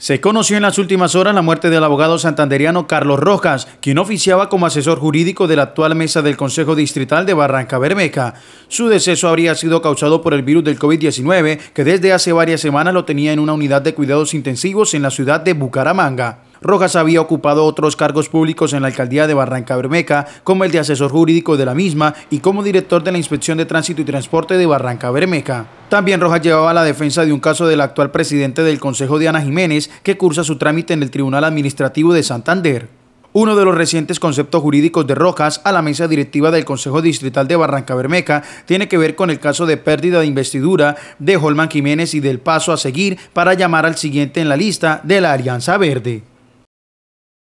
Se conoció en las últimas horas la muerte del abogado santanderiano Carlos Rojas, quien oficiaba como asesor jurídico de la actual mesa del Consejo Distrital de Barranca Bermeja. Su deceso habría sido causado por el virus del COVID-19, que desde hace varias semanas lo tenía en una unidad de cuidados intensivos en la ciudad de Bucaramanga. Rojas había ocupado otros cargos públicos en la alcaldía de Barranca Bermeja, como el de asesor jurídico de la misma y como director de la Inspección de Tránsito y Transporte de Barranca Bermeja. También Rojas llevaba la defensa de un caso del actual presidente del Consejo de Ana Jiménez, que cursa su trámite en el Tribunal Administrativo de Santander. Uno de los recientes conceptos jurídicos de Rojas a la mesa directiva del Consejo Distrital de Barranca Bermeca tiene que ver con el caso de pérdida de investidura de Holman Jiménez y del paso a seguir para llamar al siguiente en la lista de la Alianza Verde.